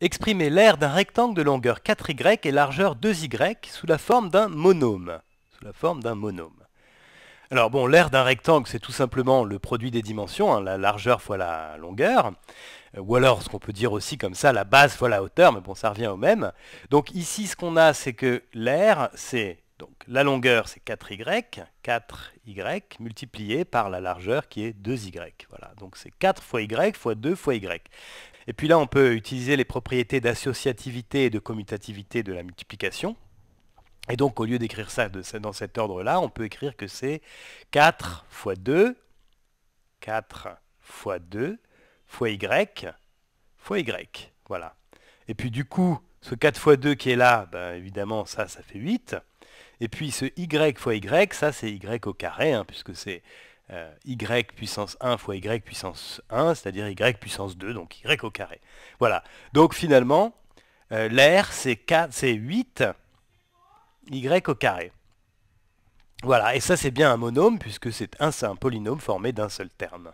exprimer l'aire d'un rectangle de longueur 4y et largeur 2y sous la forme d'un monôme. Sous la forme d'un monôme. Alors bon, l'aire d'un rectangle, c'est tout simplement le produit des dimensions, hein, la largeur fois la longueur, euh, ou alors ce qu'on peut dire aussi comme ça, la base fois la hauteur, mais bon, ça revient au même. Donc ici, ce qu'on a, c'est que l'aire, c'est donc la longueur, c'est 4y, 4y multiplié par la largeur qui est 2y. Voilà, donc c'est 4 fois y fois 2 fois y. Et puis là, on peut utiliser les propriétés d'associativité et de commutativité de la multiplication. Et donc, au lieu d'écrire ça de, dans cet ordre-là, on peut écrire que c'est 4 fois 2, 4 fois 2, fois y, fois y. Voilà. Et puis du coup, ce 4 fois 2 qui est là, ben, évidemment, ça, ça fait 8. Et puis ce y fois y, ça, c'est y au carré, hein, puisque c'est euh, y puissance 1 fois y puissance 1, c'est-à-dire y puissance 2, donc y au carré. Voilà. Donc finalement, euh, l'air, c'est 8 y au carré. Voilà, et ça c'est bien un monôme, puisque c'est un, un polynôme formé d'un seul terme.